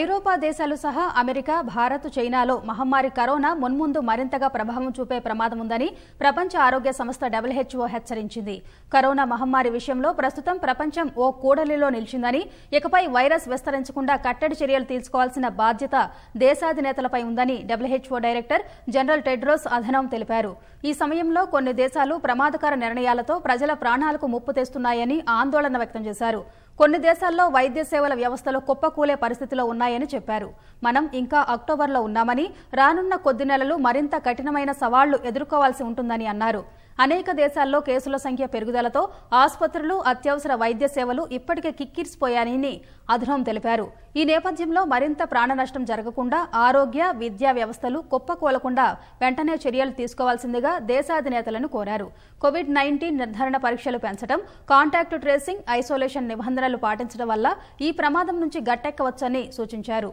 ఐరోపా దేశాలు సహా అమెరికా భారత్ చైనాలో మహమ్మారి కరోనా మున్ముందు మరింతగా ప్రభావం చూపే ప్రమాదం ఉందని ప్రపంచ ఆరోగ్య సంస్థ డబ్ల్యూహెచ్ఓ హెచ్చరించింది కరోనా మహమ్మారి విషయంలో ప్రస్తుతం ప్రపంచం ఓ కూడలిలో నిలిచిందని ఇకపై వైరస్ విస్తరించకుండా కట్టడి చర్యలు తీసుకోవాల్సిన బాధ్యత దేశాధినేతలపై ఉందని WHO director general Tedros Adhanom తెలిపారు ఈ సమయంలో కొన్ని దేశాలు ప్రమాదకర నిర్ణయాలతో ప్రజల ప్రాణాలకు ముప్పు తెస్తున్నాయని ఆందోళన వ్యక్తం చేశారు కొన్ని దేశాల్లో వైద్య సేవల వ్యవస్థలు కుప్పకూలే పరిస్థితిలో ఉన్నాయని చెప్పారు మనం ఇంకా అక్టోబర్లో ఉన్నామని రానున్న కొద్ది నెలలు మరింత కఠినమైన సవాళ్లు ఎదుర్కోవాల్సి ఉంటుందని అన్నారు అనేక దేశాల్లో కేసుల సంఖ్య పెరుగుదలతో ఆసుపత్రులు అత్యవసర వైద్య సేవలు ఇప్పటికే కిక్కిరిసిపోయాయని అధునం తెలిపారు ఈ నేపథ్యంలో మరింత ప్రాణ నష్టం జరగకుండా ఆరోగ్య విద్యా వ్యవస్థలు కుప్పకూలకుండా వెంటనే చర్యలు తీసుకోవాల్సిందిగా దేశాధినేతలను కోరారు కోవిడ్ నైన్టీన్ నిర్ధారణ పరీక్షలు పెంచడం కాంటాక్ట్ ట్రేసింగ్ ఐసోలేషన్ నిబంధనలు పాటించడం వల్ల ఈ ప్రమాదం నుంచి గట్టెక్కవచ్చని సూచించారు